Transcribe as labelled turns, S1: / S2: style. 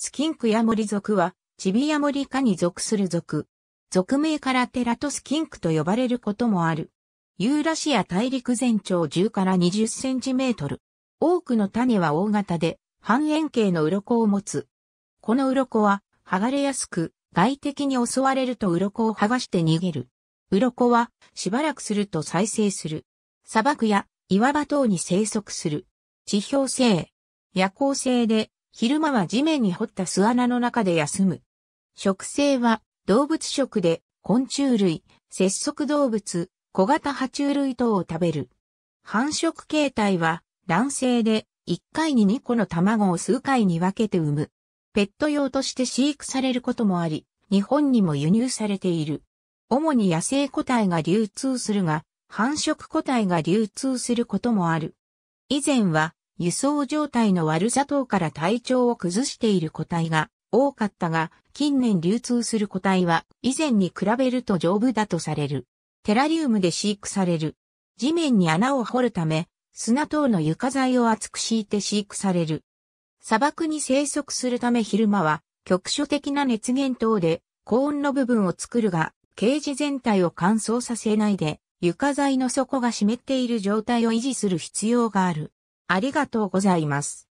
S1: スキンクヤモリ族は、チビヤモリ科に属する族。
S2: 属名からテラトスキンクと呼ばれることもある。ユーラシア大陸全長10から20センチメートル。多くの種は大型で、半円形の鱗を持つ。この鱗は、剥がれやすく、外敵に襲われると鱗を剥がして逃げる。鱗は、しばらくすると再生する。砂漠や岩場等に生息する。地表性、夜行性で、昼間は地面に掘った巣穴の中で休む。食性は動物食で昆虫類、節足動物、小型爬虫類等を食べる。繁殖形態は卵性で1回に2個の卵を数回に分けて産む。ペット用として飼育されることもあり、日本にも輸入されている。主に野生個体が流通するが、繁殖個体が流通することもある。以前は輸送状態の悪さ等から体調を崩している個体が多かったが、近年流通する個体は以前に比べると丈夫だとされる。テラリウムで飼育される。地面に穴を掘るため、砂等の床材を厚く敷いて飼育される。砂漠に生息するため昼間は局所的な熱源等で高温の部分を作るが、ケージ全体を乾燥させないで床材の底が湿っている状態
S1: を維持する必要がある。ありがとうございます。